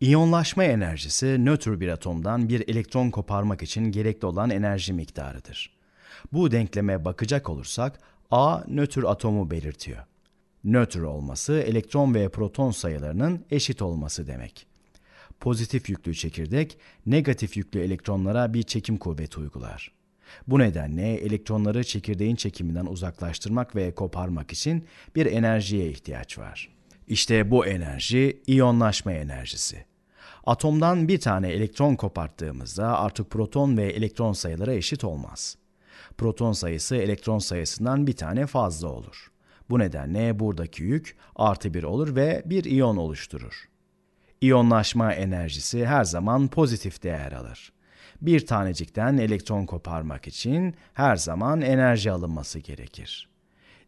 İyonlaşma enerjisi nötr bir atomdan bir elektron koparmak için gerekli olan enerji miktarıdır. Bu denkleme bakacak olursak A nötr atomu belirtiyor. Nötr olması elektron ve proton sayılarının eşit olması demek. Pozitif yüklü çekirdek negatif yüklü elektronlara bir çekim kuvveti uygular. Bu nedenle elektronları çekirdeğin çekiminden uzaklaştırmak ve koparmak için bir enerjiye ihtiyaç var. İşte bu enerji iyonlaşma enerjisi. Atomdan bir tane elektron koparttığımızda artık proton ve elektron sayıları eşit olmaz. Proton sayısı elektron sayısından bir tane fazla olur. Bu nedenle buradaki yük artı bir olur ve bir iyon oluşturur. İyonlaşma enerjisi her zaman pozitif değer alır. Bir tanecikten elektron koparmak için her zaman enerji alınması gerekir.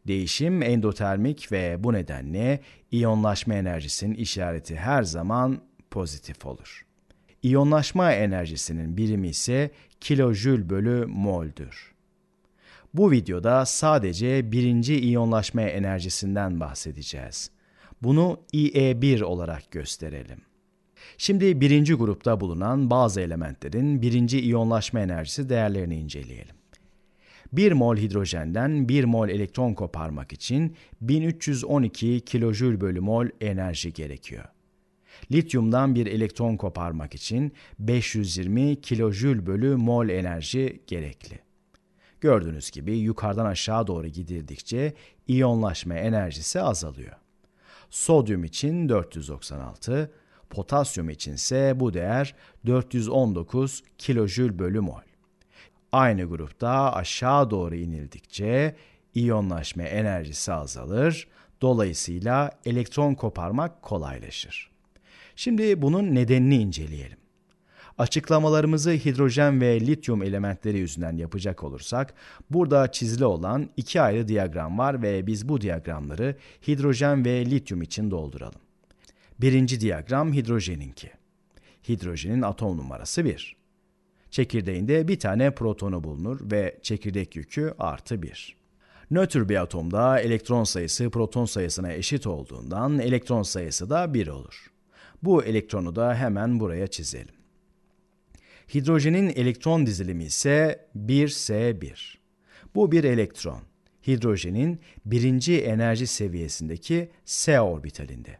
Değişim endotermik ve bu nedenle iyonlaşma enerjisinin işareti her zaman pozitif olur. İyonlaşma enerjisinin birimi ise kilojül bölü moldür. Bu videoda sadece birinci iyonlaşma enerjisinden bahsedeceğiz. Bunu IE1 olarak gösterelim. Şimdi birinci grupta bulunan bazı elementlerin birinci iyonlaşma enerjisi değerlerini inceleyelim. 1 mol hidrojenden 1 mol elektron koparmak için 1312 kilojül bölü mol enerji gerekiyor. Lityumdan bir elektron koparmak için 520 kilojül bölü mol enerji gerekli. Gördüğünüz gibi yukarıdan aşağı doğru gidildikçe iyonlaşma enerjisi azalıyor. Sodyum için 496, potasyum içinse bu değer 419 kilojül bölü mol. Aynı grupta aşağı doğru inildikçe iyonlaşma enerjisi azalır, dolayısıyla elektron koparmak kolaylaşır. Şimdi bunun nedenini inceleyelim. Açıklamalarımızı hidrojen ve lityum elementleri yüzünden yapacak olursak, burada çizili olan iki ayrı diyagram var ve biz bu diyagramları hidrojen ve lityum için dolduralım. Birinci diyagram hidrojeninki. Hidrojenin atom numarası 1. Çekirdeğinde bir tane protonu bulunur ve çekirdek yükü artı 1. Nötr bir atomda elektron sayısı proton sayısına eşit olduğundan elektron sayısı da 1 olur. Bu elektronu da hemen buraya çizelim. Hidrojenin elektron dizilimi ise 1s1. Bu bir elektron. Hidrojenin birinci enerji seviyesindeki s orbitalinde.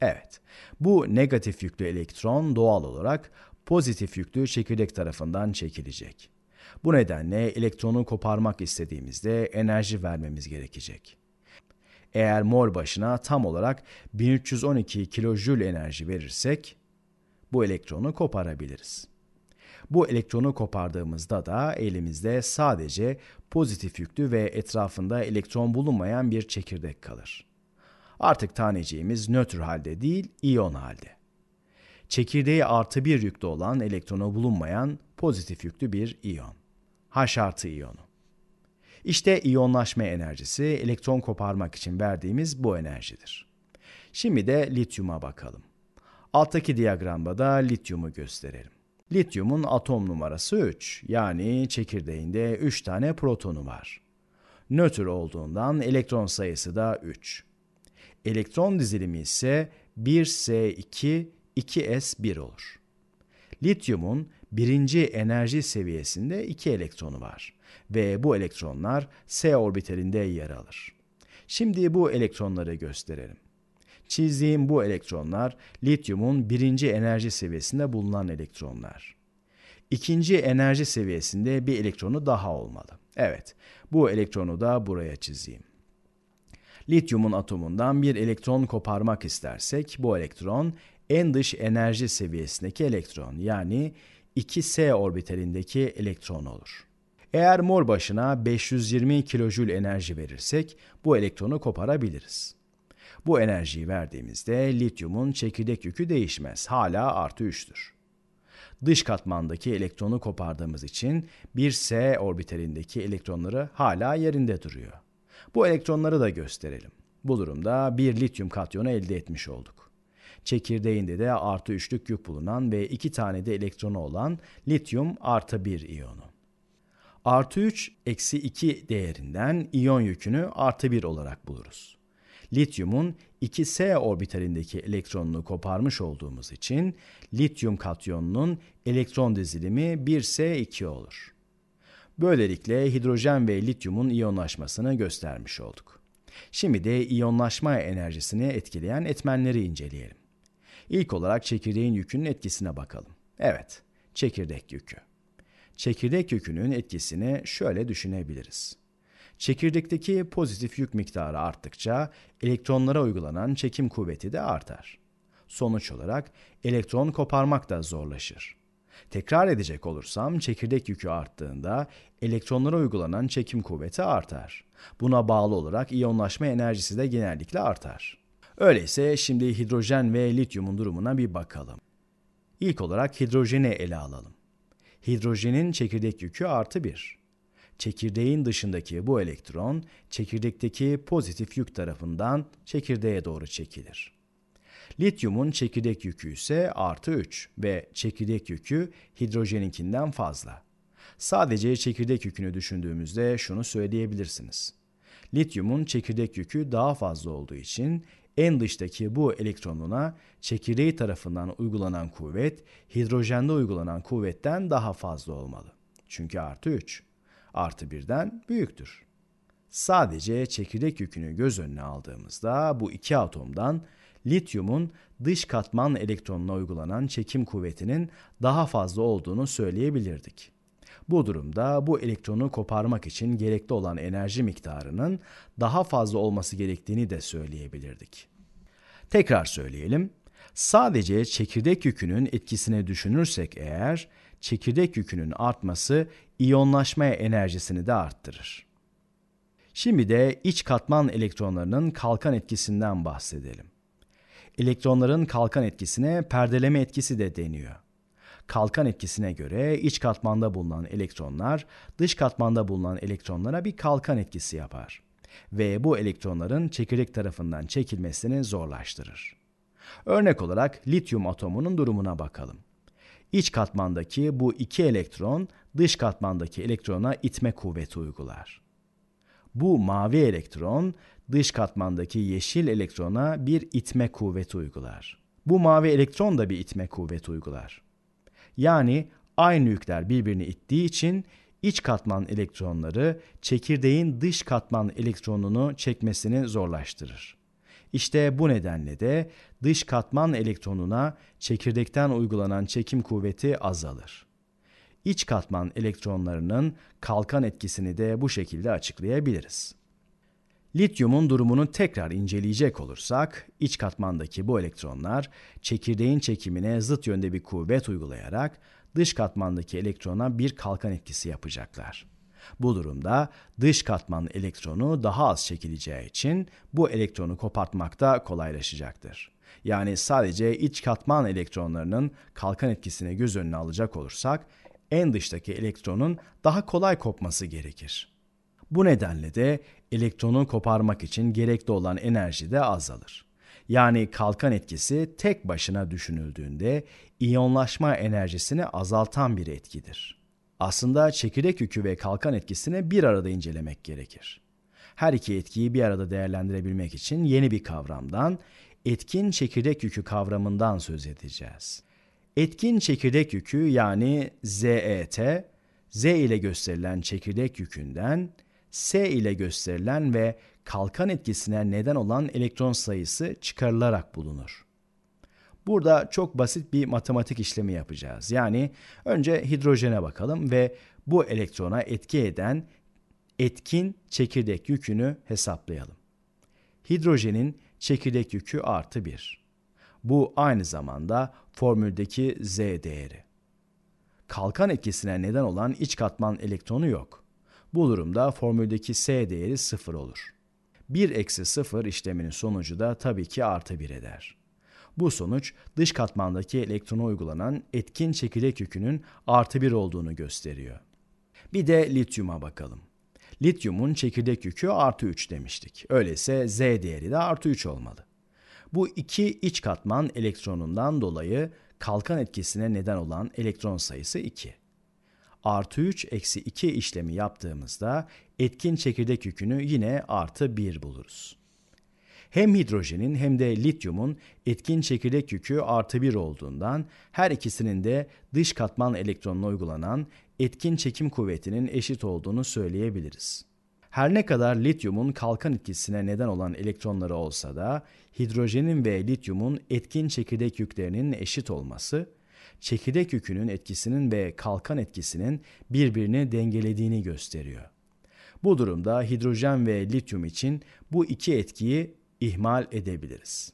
Evet, bu negatif yüklü elektron doğal olarak pozitif yüklü çekirdek tarafından çekilecek. Bu nedenle elektronu koparmak istediğimizde enerji vermemiz gerekecek. Eğer mol başına tam olarak 1312 kilojül enerji verirsek bu elektronu koparabiliriz. Bu elektronu kopardığımızda da elimizde sadece pozitif yüklü ve etrafında elektron bulunmayan bir çekirdek kalır. Artık taneciğimiz nötr halde değil, iyon halde. Çekirdeği artı bir yüklü olan elektronu bulunmayan pozitif yüklü bir iyon. H artı iyonu. İşte iyonlaşma enerjisi elektron koparmak için verdiğimiz bu enerjidir. Şimdi de lityuma bakalım. Alttaki diyagramda da lityumu gösterelim. Lityumun atom numarası 3 yani çekirdeğinde 3 tane protonu var. Nötr olduğundan elektron sayısı da 3. Elektron dizilimi ise 1s2, 2s1 olur. Lityumun birinci enerji seviyesinde iki elektronu var ve bu elektronlar S orbitalinde yer alır. Şimdi bu elektronları gösterelim. Çizdiğim bu elektronlar lityumun birinci enerji seviyesinde bulunan elektronlar. İkinci enerji seviyesinde bir elektronu daha olmalı. Evet, bu elektronu da buraya çizeyim. Lityumun atomundan bir elektron koparmak istersek bu elektron en dış enerji seviyesindeki elektron yani 2s orbitalindeki elektron olur. Eğer mol başına 520 kilojül enerji verirsek bu elektronu koparabiliriz. Bu enerjiyi verdiğimizde lityumun çekirdek yükü değişmez. Hala artı 3'tür. Dış katmandaki elektronu kopardığımız için 1s orbitalindeki elektronları hala yerinde duruyor. Bu elektronları da gösterelim. Bu durumda bir lityum katyonu elde etmiş olduk. Çekirdeğinde de artı üçlük yük bulunan ve iki tane de elektronu olan lityum artı bir iyonu. Artı 3 eksi 2 değerinden iyon yükünü artı 1 olarak buluruz. Lityumun 2s orbitalindeki elektronunu koparmış olduğumuz için lityum katyonunun elektron dizilimi 1s2 olur. Böylelikle hidrojen ve lityumun iyonlaşmasını göstermiş olduk. Şimdi de iyonlaşma enerjisini etkileyen etmenleri inceleyelim. İlk olarak çekirdeğin yükünün etkisine bakalım. Evet, çekirdek yükü. Çekirdek yükünün etkisini şöyle düşünebiliriz. Çekirdekteki pozitif yük miktarı arttıkça elektronlara uygulanan çekim kuvveti de artar. Sonuç olarak elektron koparmak da zorlaşır. Tekrar edecek olursam çekirdek yükü arttığında elektronlara uygulanan çekim kuvveti artar. Buna bağlı olarak iyonlaşma enerjisi de genellikle artar. Öyleyse şimdi hidrojen ve lityumun durumuna bir bakalım. İlk olarak hidrojeni ele alalım. Hidrojenin çekirdek yükü artı 1. Çekirdeğin dışındaki bu elektron çekirdekteki pozitif yük tarafından çekirdeğe doğru çekilir. Lityumun çekirdek yükü ise artı 3 ve çekirdek yükü hidrojeninkinden fazla. Sadece çekirdek yükünü düşündüğümüzde şunu söyleyebilirsiniz. Lityumun çekirdek yükü daha fazla olduğu için en dıştaki bu elektronuna çekirdeği tarafından uygulanan kuvvet hidrojende uygulanan kuvvetten daha fazla olmalı. Çünkü artı 3 artı 1'den büyüktür. Sadece çekirdek yükünü göz önüne aldığımızda bu iki atomdan lityumun dış katman elektronuna uygulanan çekim kuvvetinin daha fazla olduğunu söyleyebilirdik. Bu durumda bu elektronu koparmak için gerekli olan enerji miktarının daha fazla olması gerektiğini de söyleyebilirdik. Tekrar söyleyelim. Sadece çekirdek yükünün etkisini düşünürsek eğer, çekirdek yükünün artması iyonlaşmaya enerjisini de arttırır. Şimdi de iç katman elektronlarının kalkan etkisinden bahsedelim. Elektronların kalkan etkisine perdeleme etkisi de deniyor kalkan etkisine göre iç katmanda bulunan elektronlar dış katmanda bulunan elektronlara bir kalkan etkisi yapar ve bu elektronların çekirdek tarafından çekilmesini zorlaştırır. Örnek olarak lityum atomunun durumuna bakalım. İç katmandaki bu iki elektron dış katmandaki elektrona itme kuvveti uygular. Bu mavi elektron dış katmandaki yeşil elektrona bir itme kuvveti uygular. Bu mavi elektron da bir itme kuvveti uygular. Yani aynı yükler birbirini ittiği için iç katman elektronları çekirdeğin dış katman elektronunu çekmesini zorlaştırır. İşte bu nedenle de dış katman elektronuna çekirdekten uygulanan çekim kuvveti azalır. İç katman elektronlarının kalkan etkisini de bu şekilde açıklayabiliriz. Lityumun durumunu tekrar inceleyecek olursak, iç katmandaki bu elektronlar çekirdeğin çekimine zıt yönde bir kuvvet uygulayarak dış katmandaki elektrona bir kalkan etkisi yapacaklar. Bu durumda dış katman elektronu daha az çekileceği için bu elektronu kopartmak da kolaylaşacaktır. Yani sadece iç katman elektronlarının kalkan etkisine göz önüne alacak olursak en dıştaki elektronun daha kolay kopması gerekir. Bu nedenle de elektronu koparmak için gerekli olan enerji de azalır. Yani kalkan etkisi tek başına düşünüldüğünde iyonlaşma enerjisini azaltan bir etkidir. Aslında çekirdek yükü ve kalkan etkisini bir arada incelemek gerekir. Her iki etkiyi bir arada değerlendirebilmek için yeni bir kavramdan, etkin çekirdek yükü kavramından söz edeceğiz. Etkin çekirdek yükü yani ZET, Z ile gösterilen çekirdek yükünden S ile gösterilen ve kalkan etkisine neden olan elektron sayısı çıkarılarak bulunur. Burada çok basit bir matematik işlemi yapacağız. Yani önce hidrojene bakalım ve bu elektrona etki eden etkin çekirdek yükünü hesaplayalım. Hidrojenin çekirdek yükü artı 1. Bu aynı zamanda formüldeki Z değeri. Kalkan etkisine neden olan iç katman elektronu yok. Bu durumda formüldeki S değeri 0 olur. 1 eksi 0 işleminin sonucu da tabii ki artı 1 eder. Bu sonuç dış katmandaki elektrona uygulanan etkin çekirdek yükünün artı 1 olduğunu gösteriyor. Bir de lityuma bakalım. Lityumun çekirdek yükü artı 3 demiştik. Öyleyse Z değeri de artı 3 olmalı. Bu iki iç katman elektronundan dolayı kalkan etkisine neden olan elektron sayısı 2 artı 3 eksi 2 işlemi yaptığımızda etkin çekirdek yükünü yine artı 1 buluruz. Hem hidrojenin hem de lityumun etkin çekirdek yükü artı 1 olduğundan her ikisinin de dış katman elektronuna uygulanan etkin çekim kuvvetinin eşit olduğunu söyleyebiliriz. Her ne kadar lityumun kalkan etkisine neden olan elektronları olsa da hidrojenin ve lityumun etkin çekirdek yüklerinin eşit olması çekirdek yükünün etkisinin ve kalkan etkisinin birbirini dengelediğini gösteriyor. Bu durumda hidrojen ve lityum için bu iki etkiyi ihmal edebiliriz.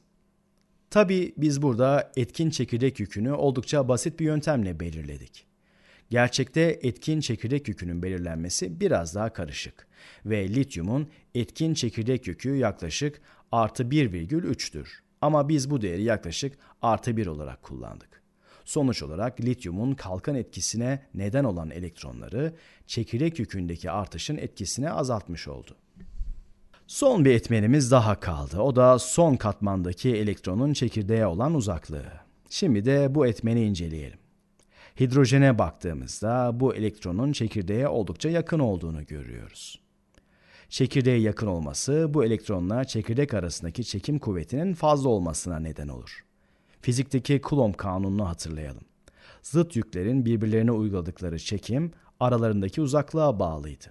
Tabi biz burada etkin çekirdek yükünü oldukça basit bir yöntemle belirledik. Gerçekte etkin çekirdek yükünün belirlenmesi biraz daha karışık ve lityumun etkin çekirdek yükü yaklaşık artı 1,3'tür. Ama biz bu değeri yaklaşık artı 1 olarak kullandık. Sonuç olarak lityumun kalkan etkisine neden olan elektronları çekirdek yükündeki artışın etkisine azaltmış oldu. Son bir etmenimiz daha kaldı. O da son katmandaki elektronun çekirdeğe olan uzaklığı. Şimdi de bu etmeni inceleyelim. Hidrojene baktığımızda bu elektronun çekirdeğe oldukça yakın olduğunu görüyoruz. Çekirdeğe yakın olması bu elektronla çekirdek arasındaki çekim kuvvetinin fazla olmasına neden olur. Fizikteki Coulomb kanununu hatırlayalım. Zıt yüklerin birbirlerine uyguladıkları çekim aralarındaki uzaklığa bağlıydı.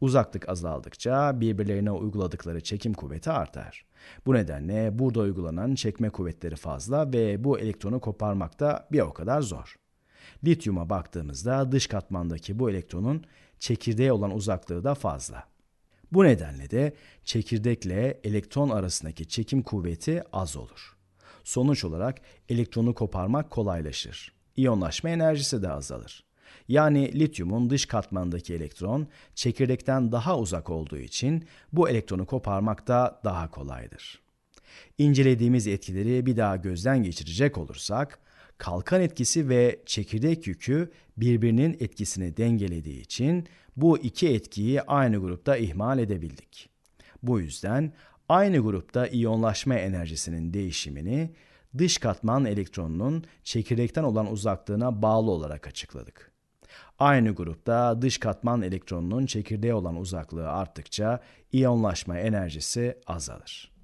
Uzaklık azaldıkça birbirlerine uyguladıkları çekim kuvveti artar. Bu nedenle burada uygulanan çekme kuvvetleri fazla ve bu elektronu koparmakta bir o kadar zor. Lityuma baktığımızda dış katmandaki bu elektronun çekirdeğe olan uzaklığı da fazla. Bu nedenle de çekirdekle elektron arasındaki çekim kuvveti az olur. Sonuç olarak elektronu koparmak kolaylaşır. İyonlaşma enerjisi de azalır. Yani lityumun dış katmandaki elektron çekirdekten daha uzak olduğu için bu elektronu koparmak da daha kolaydır. İncelediğimiz etkileri bir daha gözden geçirecek olursak, kalkan etkisi ve çekirdek yükü birbirinin etkisini dengelediği için bu iki etkiyi aynı grupta ihmal edebildik. Bu yüzden Aynı grupta iyonlaşma enerjisinin değişimini dış katman elektronunun çekirdekten olan uzaklığına bağlı olarak açıkladık. Aynı grupta dış katman elektronunun çekirdeğe olan uzaklığı arttıkça iyonlaşma enerjisi azalır.